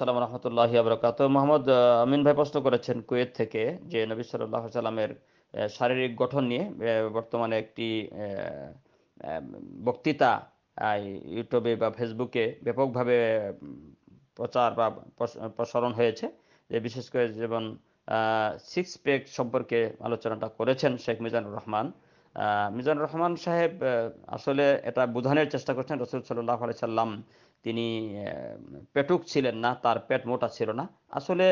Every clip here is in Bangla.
সালাম রহমতুল্লাহ আবরকাত মোহাম্মদ আমিন ভাই প্রশ্ন করেছেন কুয়েত থেকে যে নবী সাল্লাহ সাল্লামের শারীরিক গঠন নিয়ে বর্তমানে একটি বক্তৃতা ইউটিউবে বা ফেসবুকে ব্যাপকভাবে প্রচার বা প্রসারণ হয়েছে যে বিশেষ করে যেমন সিক্স পেক সম্পর্কে আলোচনাটা করেছেন শেখ মিজানুর রহমান মিজানুর রহমান সাহেব আসলে এটা বোঝানোর চেষ্টা করছেন রসুল সাল্লাহ আলি সাল্লাম তিনি পেটুক ছিলেন না তার পেট মোটা ছিল না আসলে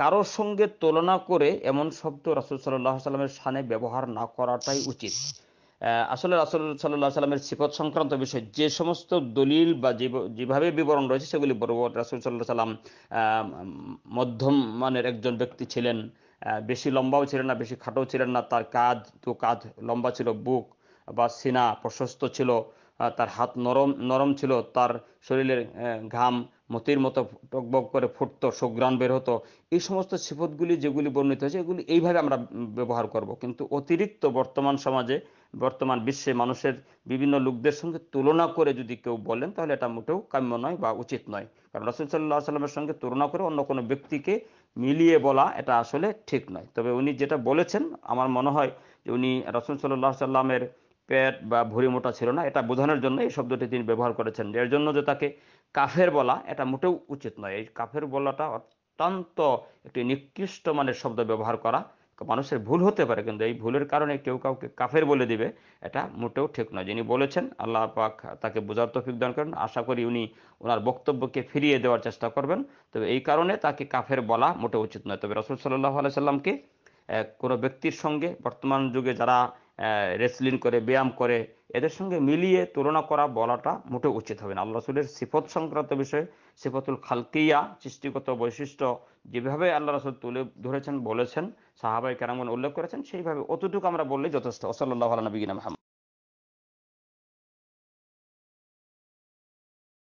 কারোর সঙ্গে তুলনা করে এমন শব্দ রাসুল সাল্লাহ সাল্লামের সানে ব্যবহার না করাটাই উচিত আসলে রাসুল সাল্লাহ সাল্লামের সিফত সংক্রান্ত বিষয় যে সমস্ত দলিল বা যেভাবে বিবরণ রয়েছে সেগুলি বড় রাসুল সাল্লাহ সাল্লাম মধ্যম মানের একজন ব্যক্তি ছিলেন বেশি লম্বাও ছিলেন না বেশি খাটো ছিলেন না তার কাঁধ তো কাঁধ লম্বা ছিল বুক বা সিনা প্রশস্ত ছিল তার হাত নরম নরম ছিল তার শরীরের ঘাম মতির মতো টকবক করে ফুটতো সোগ্রাণ বের হতো এই সমস্ত সিফতগুলি যেগুলি বর্ণিত হয়েছে এগুলি এইভাবে আমরা ব্যবহার করব কিন্তু অতিরিক্ত বর্তমান সমাজে বর্তমান বিশ্বে মানুষের বিভিন্ন লোকদের সঙ্গে তুলনা করে যদি কেউ বলেন তাহলে এটা মোটেও কাম্য নয় বা উচিত নয় কারণ রসুল সাল্লাহ সাল্লামের সঙ্গে তুলনা করে অন্য কোনো ব্যক্তিকে মিলিয়ে বলা এটা আসলে ঠিক নয় তবে উনি যেটা বলেছেন আমার মনে হয় যে উনি রসুল সাল্লাহ সাল্লামের পেট বা ভুঁড়ি মোটা ছিল না এটা বোঝানোর জন্য এই শব্দটি তিনি ব্যবহার করেছেন এর জন্য যে তাকে কাফের বলা এটা মোটেও উচিত নয় এই কাফের বলাটা অত্যন্ত একটি নিকৃষ্ট মানের শব্দ ব্যবহার করা মানুষের ভুল হতে পারে কিন্তু এই ভুলের কারণে কেউ কাউকে কাফের বলে দিবে এটা মোটেও ঠিক নয় যিনি বলেছেন আল্লাহ পাক তাকে বোঝার তফিক দান করেন আশা করি উনি ওনার বক্তব্যকে ফিরিয়ে দেওয়ার চেষ্টা করবেন তবে এই কারণে তাকে কাফের বলা মোটেও উচিত নয় তবে রসুল সাল্লাহ আলাইসাল্লামকে সাল্লামকে কোনো ব্যক্তির সঙ্গে বর্তমান যুগে যারা রেসলিং করে ব্যায়াম করে এদের সঙ্গে মিলিয়ে তুলনা করা বলাটা মোটেও উচিত হবে না আল্লাহ রসুলের সিফত সংক্রান্ত বিষয়ে সিফতুল খালকিয়া সৃষ্টিগত বৈশিষ্ট্য যেভাবে আল্লাহ রসুল তুলে ধরেছেন বলেছেন সাহাবাই কেরামন উল্লেখ করেছেন সেইভাবে অতটুকু আমরা বললে যথেষ্ট ওসল্লাহ আলনবীন মাহমুদ